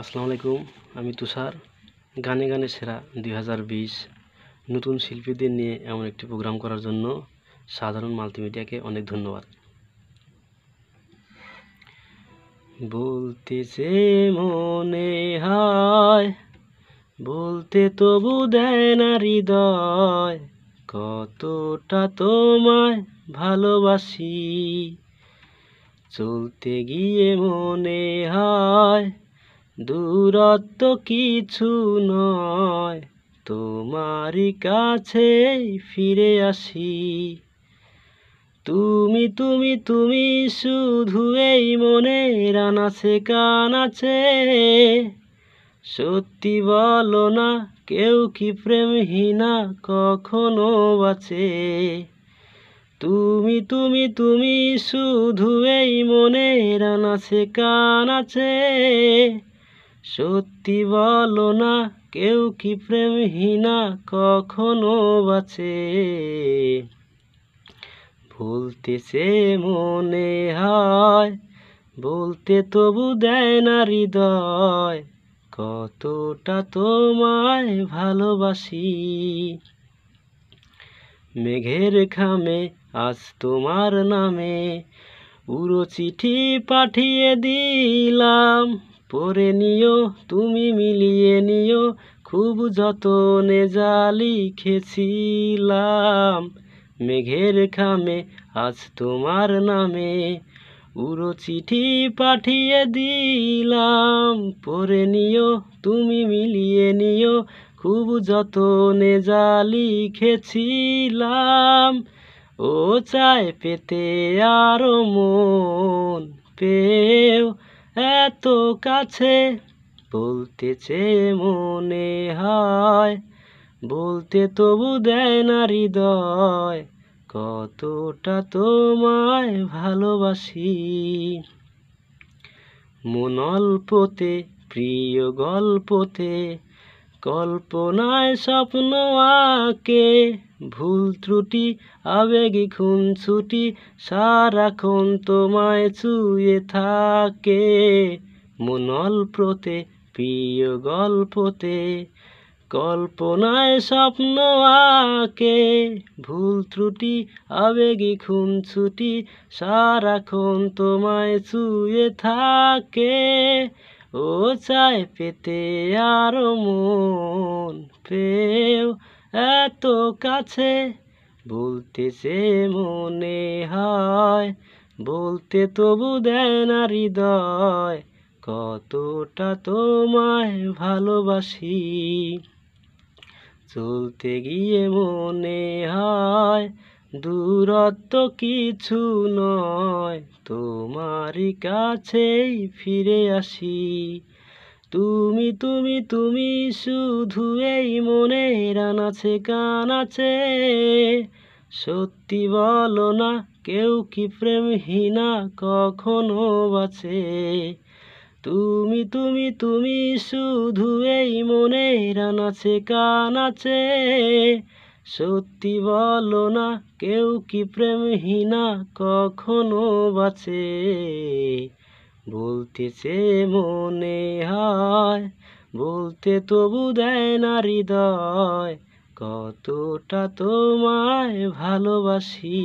আসসালামু আলাইকুম আমি তুষার গানে গানে সেরা দুই নতুন শিল্পীদের নিয়ে এমন একটি প্রোগ্রাম করার জন্য সাধারণ মাল্টিমিডিয়াকে অনেক ধন্যবাদ বলতে বলতেছে মনে হয় বলতে তবু দেয় না হৃদয় কতটা তোমায় ভালোবাসি চলতে গিয়ে মনে হয় দূরত্ব কিছু নয় তোমারই কাছে ফিরে আসি তুমি তুমি তুমি শুধু এই মনের শেখান আছে সত্যি বলো না কেউ কি প্রেমহীনা কখনো আছে তুমি তুমি তুমি শুধু এই রানা শেখান আছে সত্যি বলো না কেউ কি প্রেমহীনা কখনো বাঁচে সে মনে হয় বলতে তবু দেয় না হৃদয় কতটা তোমায় ভালোবাসি মেঘের খামে আজ তোমার নামে উড়ো চিঠি পাঠিয়ে দিলাম পরে নিও তুমি মিলিয়ে নিও খুব যতনে যা লিখেছিলাম মেঘের খামে আজ তোমার নামে উড়ো চিঠি পাঠিয়ে দিলাম পরে নিও তুমি মিলিয়ে নিও খুব যতনে যা লিখেছিলাম ও চায় পেতে আরো মন পে এত কাছে বলতে চেয়ে মনে হয় বলতে তবু দেয় না হৃদয় কতটা তোমায় ভালোবাসি মন অল্পতে প্রিয় গল্পতে কল্পনায় স্বপ্ন আঁকে ভুল ত্রুটি আবেগী খুন ছুটি সারাক্ষণ তোমায় চুয়ে থাকে মনল প্রতে প্রিয় গল্পতে কল্পনায় স্বপ্ন আঁকে ভুল ত্রুটি আবেগী খুন ছুটি সারাক্ষণ তোমায় চুয়ে থাকে ও চায় পেতে আরো মন পেও এত কাছে বলতে সে মনে হয় বলতে তবু দেয় না হৃদয় কতটা তোমায় ভালোবাসি চলতে গিয়ে মনে হয় দূরত্ব কিছু নয় তোমারই কাছেই ফিরে আসি তুমি তুমি তুমি শুধু এই আছে কান আছে সত্যি বলো না কেউ কি প্রেমহীনা কখনো বাছে তুমি তুমি তুমি শুধু এই আছে কান আছে সত্যি বলো না কেউ কি প্রেমহীনা কখনো বাছে বলতেছে মনে হয় বলতে তবু দেয় না হৃদয় কতটা তোমায় ভালোবাসি